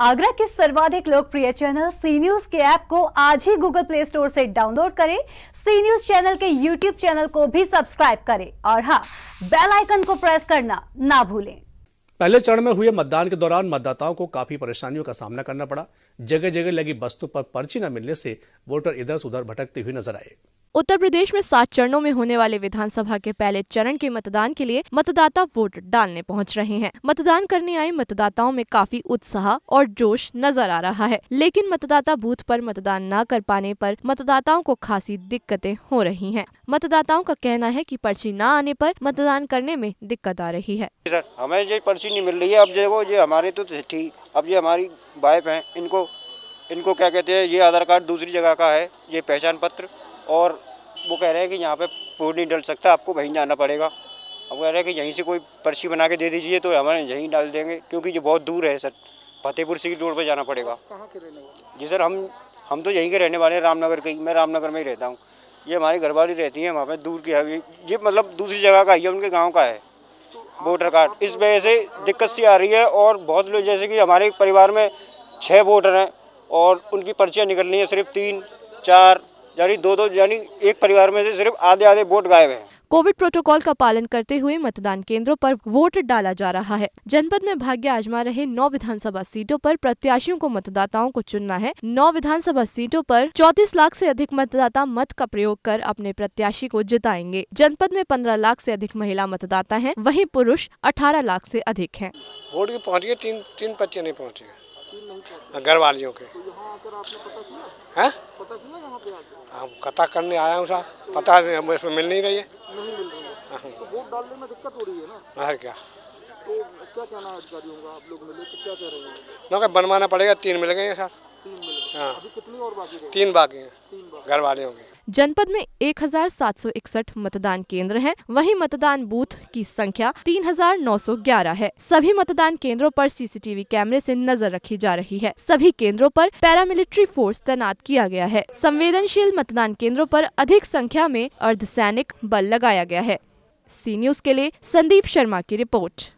आगरा के सर्वाधिक लोकप्रिय चैनल सी न्यूज के ऐप को आज ही गूगल प्ले स्टोर से डाउनलोड करें सी न्यूज चैनल के यूट्यूब चैनल को भी सब्सक्राइब करें और हाँ बेल आइकन को प्रेस करना ना भूलें पहले चरण में हुए मतदान के दौरान मतदाताओं को काफी परेशानियों का सामना करना पड़ा जगह जगह लगी वस्तु पर पर्ची न मिलने से वोटर इधर उधर भटकते हुए नजर आए उत्तर प्रदेश में सात चरणों में होने वाले विधानसभा के पहले चरण के मतदान के लिए मतदाता वोट डालने पहुंच रहे हैं मतदान करने आए मतदाताओं में काफी उत्साह और जोश नजर आ रहा है लेकिन मतदाता बूथ पर मतदान न कर पाने पर मतदाताओं को खासी दिक्कतें हो रही हैं। मतदाताओं का कहना है कि पर्ची न आने पर मतदान करने में दिक्कत आ रही है सर हमें ये पर्ची नहीं मिल रही है अब जो ये हमारे तो थी अब ये हमारी वाइफ है इनको इनको क्या कहते हैं ये आधार कार्ड दूसरी जगह का है ये पहचान पत्र और वो कह रहे हैं कि यहाँ पे रोड नहीं डल सकता आपको वहीं जाना पड़ेगा अब कह रहे हैं कि यहीं से कोई पर्ची बना के दे दीजिए तो हमारे यहीं डाल देंगे क्योंकि जो बहुत दूर है सर फतेहपुर सिटी रोड पर जाना पड़ेगा कहाँ के रहने वाले जी सर हम हम तो यहीं के रहने वाले हैं रामनगर के मैं रामनगर में ही रहता हूँ ये हमारी घरवाली रहती है वहाँ पे दूर की है ये मतलब दूसरी जगह का ही है उनके गाँव का है वोटर कार्ड इस वजह से दिक्कत सी आ रही है और बहुत लोग जैसे कि हमारे परिवार में छः वोटर हैं और उनकी पर्चियाँ निकलनी है सिर्फ तीन चार यानी दो दो यानी एक परिवार में से सिर्फ आधे आधे वोट गायब है कोविड प्रोटोकॉल का पालन करते हुए मतदान केंद्रों पर वोट डाला जा रहा है जनपद में भाग्य आजमा रहे नौ विधानसभा सीटों पर प्रत्याशियों को मतदाताओं को चुनना है नौ विधानसभा सीटों पर 34 लाख से अधिक मतदाता मत का प्रयोग कर अपने प्रत्याशी को जिताएंगे जनपद में 15 लाख से अधिक महिला मतदाता है वही पुरुष अठारह लाख ऐसी अधिक है वोट की पहुँच गए तीन तीन बच्चे नहीं पहुँचे घर वालियों के है हम पता करने आया हूँ साहब पता इसमें मिल नहीं रही है हाँ। तो वोट क्या तो क्या तो क्या ना बनवाना पड़ेगा तीन मिल गए हैं साहब हाँ कितनी और बाकी तीन बाकी हैं घर वाले होंगे जनपद में 1761 मतदान केंद्र हैं, वहीं मतदान बूथ की संख्या 3911 है सभी मतदान केंद्रों पर सीसीटीवी कैमरे से नजर रखी जा रही है सभी केंद्रों पर पैरामिलिट्री फोर्स तैनात किया गया है संवेदनशील मतदान केंद्रों पर अधिक संख्या में अर्धसैनिक बल लगाया गया है सी न्यूज के लिए संदीप शर्मा की रिपोर्ट